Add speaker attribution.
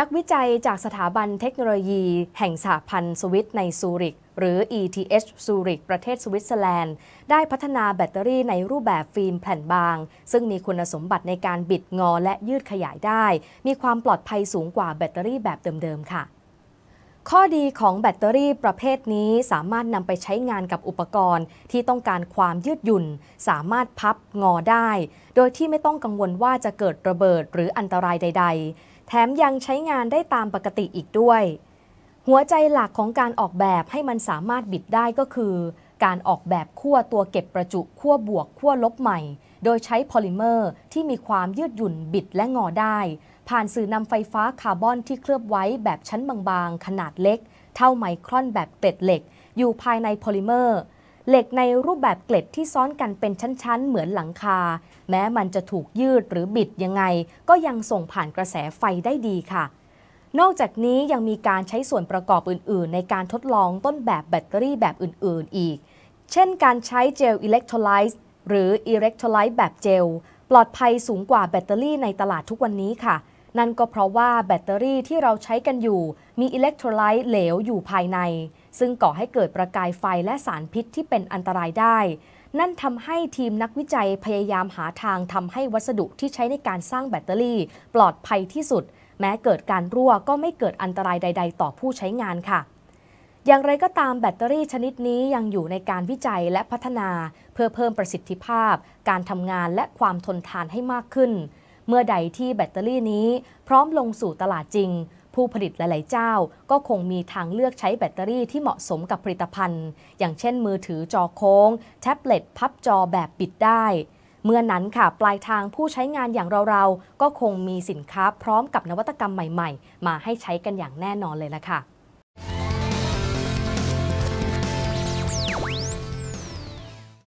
Speaker 1: นักวิจัยจากสถาบันเทคโนโลยี แห่งสหพันธ์สวิตในซูริก หรือ ETH ซูริกประเทศสวิตเซอร์แลนด์ ได้พัฒนาแบตเตอรี่ในรูปแบบฟิล์มแผ่นบาง ซึ่งมีคุณสมบัติในการบิดงอและยืดขยายได้ มีความปลอดภัยสูงกว่าแบตเตอรี่แบบเดิมๆค่ะข้อดีของแบตเตอรี่ประเภทนี้สามารถนำไปใช้งานกับอุปกรณ์ ที่ต้องการความยืดหยุ่น สามารถพับงอได้ โดยที่ไม่ต้องกังวลว่าจะเกิดระเบิดหรืออันตรายใดๆ แถมยังใช้งานได้ตามปกติอีกด้วย หัวใจหลักของการออกแบบให้มันสามารถบิดได้ก็คือ การออกแบบขั้วตัวเก็บประจุขั้วบวกขั้วลบใหม่ โดยใช้พอลิเมอร์ที่มีความยืดหยุ่นบิดและงอได้ผ่านสื่อนำไฟฟ้าคาร์บอนที่เคลือบไว้แบบชั้นบางๆ ขนาดเล็ก เท่าไมครอนแบบเกล็ดเหล็ก อยู่ภายในโพลิเมอร์ เหล็กในรูปแบบเกล็ดที่ซ้อนกันเป็นชั้นๆ เหมือนหลังคา แม้มันจะถูกยืดหรือบิดยังไง ก็ยังส่งผ่านกระแสไฟได้ดีค่ะ นอกจากนี้ยังมีการใช้ส่วนประกอบอื่นๆ ในการทดลองต้นแบบแบตเตอรี่แบบอื่นๆอีก เช่นการใช้เจลอิเล็กโทรไลซ์หรืออิเล็กโทรไลซ์แบบเจลปลอดภัยสูงกว่าแบตเตอรี่ในตลาดทุกวันนี้ค่ะนั่นก็เพราะว่าแบตเตอรี่ที่เราใช้กันอยู่ มีอิเล็กโทรไลต์เหลวอยู่ภายใน ซึ่งก่อให้เกิดประกายไฟและสารพิษที่เป็นอันตรายได้ นั่นทำให้ทีมนักวิจัยพยายามหาทางทำให้วัสดุที่ใช้ในการสร้างแบตเตอรี่ ปลอดภัยที่สุด แม้เกิดการรั่วก็ไม่เกิดอันตรายใดๆ ต่อผู้ใช้งานค่ะ อย่างไรก็ตามแบตเตอรี่ชนิดนี้ยังอยู่ในการวิจัยและพัฒนา เพื่อเพิ่มประสิทธิภาพ การทำงานและความทนทานให้มากขึ้นเมื่อใดที่แบตเตอรี่นี้พร้อมลงสู่ตลาดจริง ผู้ผลิตหลาย ๆ เจ้า ก็คงมีทางเลือกใช้แบตเตอรี่ที่เหมาะสมกับผลิตภัณฑ์ อย่างเช่นมือถือจอโค้ง แท็บเล็ต พับจอแบบปิดได้ เมื่อนั้นค่ะปลายทางผู้ใช้งานอย่างเรา ๆ ก็คงมีสินค้าพร้อมกับนวัตกรรมใหม่ ๆ มาให้ใช้กันอย่างแน่นอนเลยละค่ะ